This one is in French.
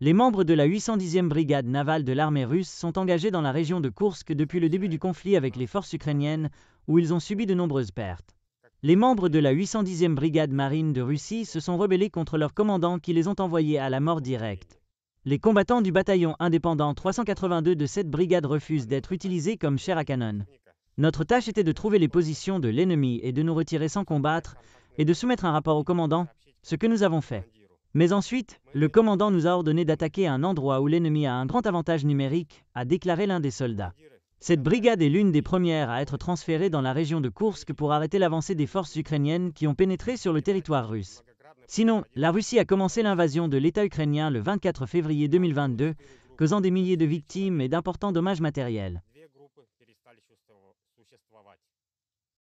Les membres de la 810e brigade navale de l'armée russe sont engagés dans la région de Kursk depuis le début du conflit avec les forces ukrainiennes, où ils ont subi de nombreuses pertes. Les membres de la 810e brigade marine de Russie se sont rebellés contre leurs commandants qui les ont envoyés à la mort directe. Les combattants du bataillon indépendant 382 de cette brigade refusent d'être utilisés comme chair à canon. Notre tâche était de trouver les positions de l'ennemi et de nous retirer sans combattre, et de soumettre un rapport au commandant, ce que nous avons fait. Mais ensuite, le commandant nous a ordonné d'attaquer un endroit où l'ennemi a un grand avantage numérique, a déclaré l'un des soldats. Cette brigade est l'une des premières à être transférée dans la région de Kursk pour arrêter l'avancée des forces ukrainiennes qui ont pénétré sur le territoire russe. Sinon, la Russie a commencé l'invasion de l'État ukrainien le 24 février 2022, causant des milliers de victimes et d'importants dommages matériels.